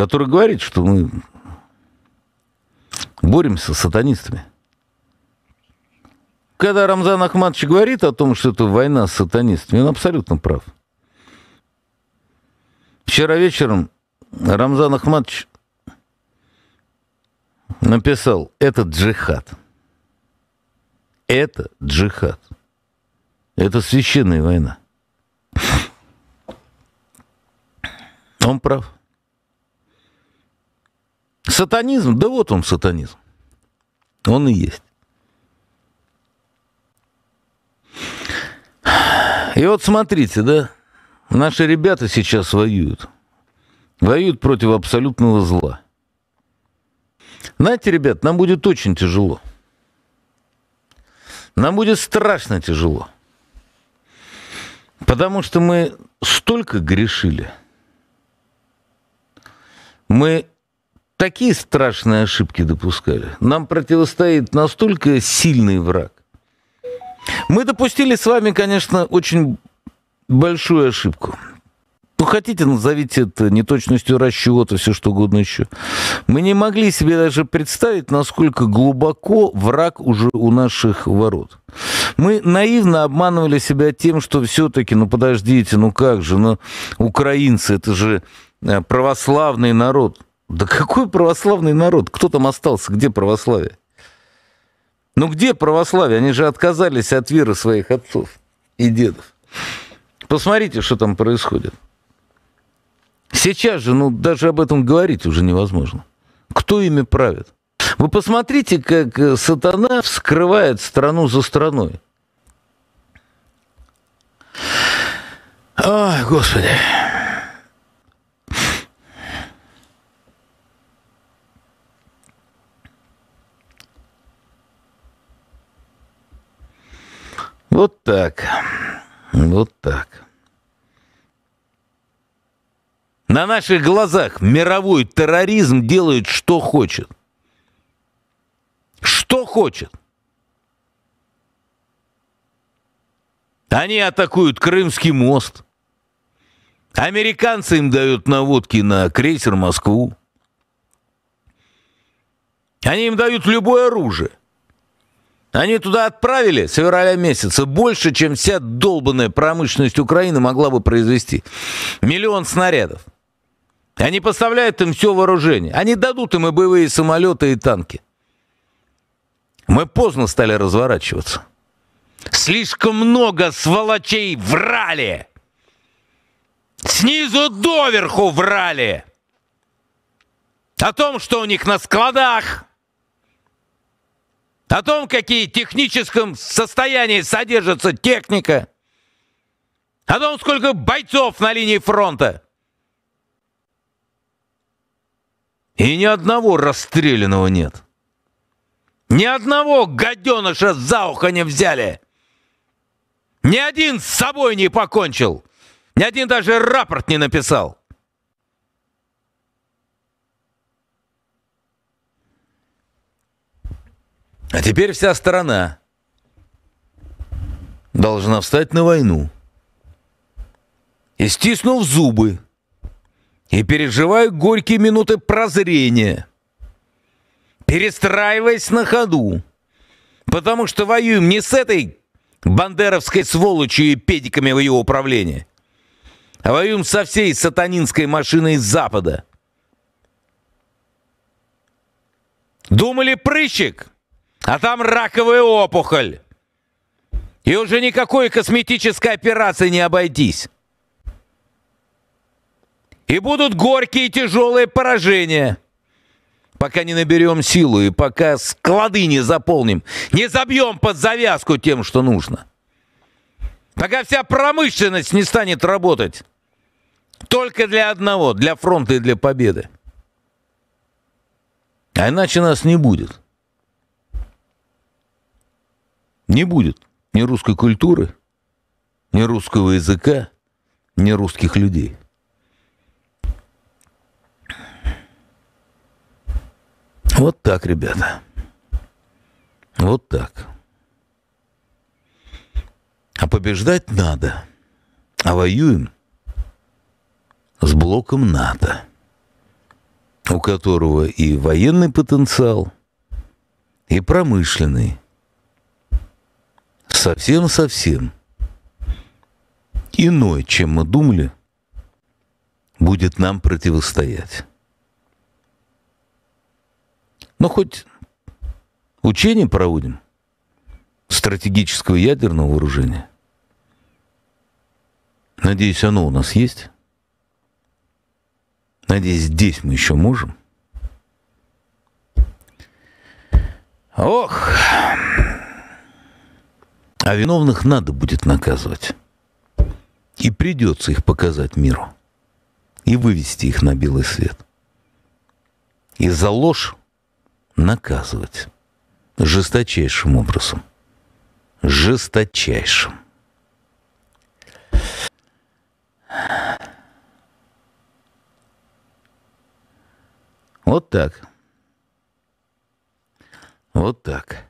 который говорит, что мы боремся с сатанистами. Когда Рамзан Ахматович говорит о том, что это война с сатанистами, он абсолютно прав. Вчера вечером Рамзан Ахматович написал, это джихад. Это джихад. Это священная война. Он прав. Сатанизм, да вот он сатанизм. Он и есть. И вот смотрите, да, наши ребята сейчас воюют. Воюют против абсолютного зла. Знаете, ребят, нам будет очень тяжело. Нам будет страшно тяжело. Потому что мы столько грешили. Мы такие страшные ошибки допускали. Нам противостоит настолько сильный враг. Мы допустили с вами, конечно, очень большую ошибку. Ну, хотите, назовите это неточностью расчета, все что угодно еще. Мы не могли себе даже представить, насколько глубоко враг уже у наших ворот. Мы наивно обманывали себя тем, что все-таки, ну подождите, ну как же, ну украинцы, это же э, православный народ. Да какой православный народ? Кто там остался? Где православие? Ну где православие? Они же отказались от веры своих отцов и дедов. Посмотрите, что там происходит. Сейчас же, ну, даже об этом говорить уже невозможно. Кто ими правит? Вы посмотрите, как э, сатана вскрывает страну за страной. Ой, Господи. Вот так. Вот так. На наших глазах мировой терроризм делает, что хочет. Что хочет. Они атакуют Крымский мост. Американцы им дают наводки на крейсер «Москву». Они им дают любое оружие. Они туда отправили с февраля месяца больше, чем вся долбанная промышленность Украины могла бы произвести. Миллион снарядов. Они поставляют им все вооружение. Они дадут им и боевые самолеты, и танки. Мы поздно стали разворачиваться. Слишком много сволочей врали. Снизу доверху врали. О том, что у них на складах – о том, какие техническом состоянии содержится техника, о том, сколько бойцов на линии фронта. И ни одного расстрелянного нет. Ни одного гаденыша за ухо не взяли. Ни один с собой не покончил. Ни один даже рапорт не написал. А теперь вся страна должна встать на войну. И стиснув зубы, и переживая горькие минуты прозрения, перестраиваясь на ходу, потому что воюем не с этой бандеровской сволочью и педиками в ее управлении, а воюем со всей сатанинской машиной Запада. Думали, прыщик – а там раковая опухоль. И уже никакой косметической операции не обойтись. И будут горькие и тяжелые поражения, пока не наберем силу и пока склады не заполним, не забьем под завязку тем, что нужно. Пока вся промышленность не станет работать. Только для одного, для фронта и для победы. А иначе нас не будет. Не будет ни русской культуры, ни русского языка, ни русских людей. Вот так, ребята. Вот так. А побеждать надо. А воюем с блоком НАТО, у которого и военный потенциал, и промышленный, совсем-совсем иное, чем мы думали, будет нам противостоять. Но хоть учение проводим стратегического ядерного вооружения, надеюсь, оно у нас есть, надеюсь, здесь мы еще можем. Ох! А виновных надо будет наказывать. И придется их показать миру. И вывести их на белый свет. И за ложь наказывать. Жесточайшим образом. Жесточайшим. Вот так. Вот так.